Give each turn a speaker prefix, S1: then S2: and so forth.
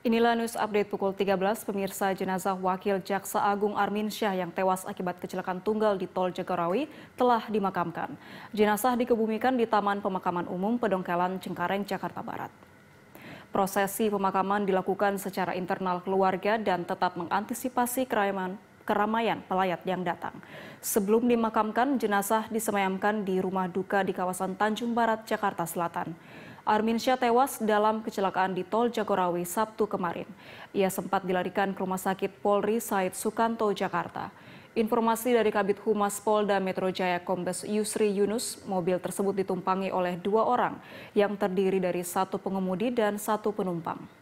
S1: Inilah news update pukul 13, pemirsa jenazah Wakil Jaksa Agung Armin Syah yang tewas akibat kecelakaan tunggal di Tol Jagorawi telah dimakamkan. Jenazah dikebumikan di Taman Pemakaman Umum Pedongkelan, Cengkareng, Jakarta Barat. Prosesi pemakaman dilakukan secara internal keluarga dan tetap mengantisipasi keraiman keramaian pelayat yang datang. Sebelum dimakamkan, jenazah disemayamkan di rumah duka di kawasan Tanjung Barat, Jakarta Selatan. Syah tewas dalam kecelakaan di Tol Jagorawi Sabtu kemarin. Ia sempat dilarikan ke Rumah Sakit Polri Said Sukanto, Jakarta. Informasi dari Kabit Humas Polda Metro Jaya Kombes Yusri Yunus, mobil tersebut ditumpangi oleh dua orang yang terdiri dari satu pengemudi dan satu penumpang.